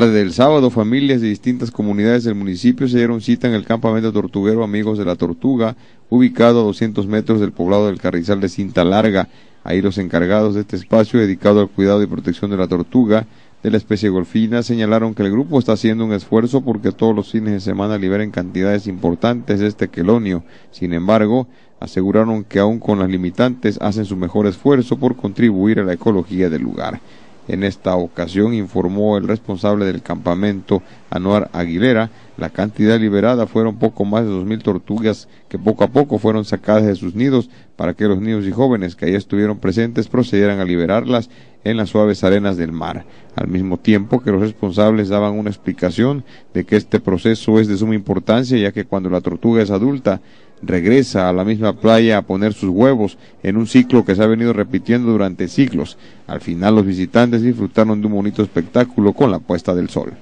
tarde del sábado, familias de distintas comunidades del municipio se dieron cita en el campamento tortuguero Amigos de la Tortuga, ubicado a 200 metros del poblado del Carrizal de Cinta Larga. Ahí los encargados de este espacio dedicado al cuidado y protección de la tortuga de la especie golfina señalaron que el grupo está haciendo un esfuerzo porque todos los fines de semana liberen cantidades importantes de este quelonio. Sin embargo, aseguraron que aún con las limitantes hacen su mejor esfuerzo por contribuir a la ecología del lugar. En esta ocasión, informó el responsable del campamento, Anuar Aguilera, la cantidad liberada fueron poco más de 2.000 tortugas que poco a poco fueron sacadas de sus nidos para que los niños y jóvenes que allí estuvieron presentes procedieran a liberarlas en las suaves arenas del mar, al mismo tiempo que los responsables daban una explicación de que este proceso es de suma importancia ya que cuando la tortuga es adulta regresa a la misma playa a poner sus huevos en un ciclo que se ha venido repitiendo durante siglos. Al final los visitantes disfrutaron de un bonito espectáculo con la puesta del sol.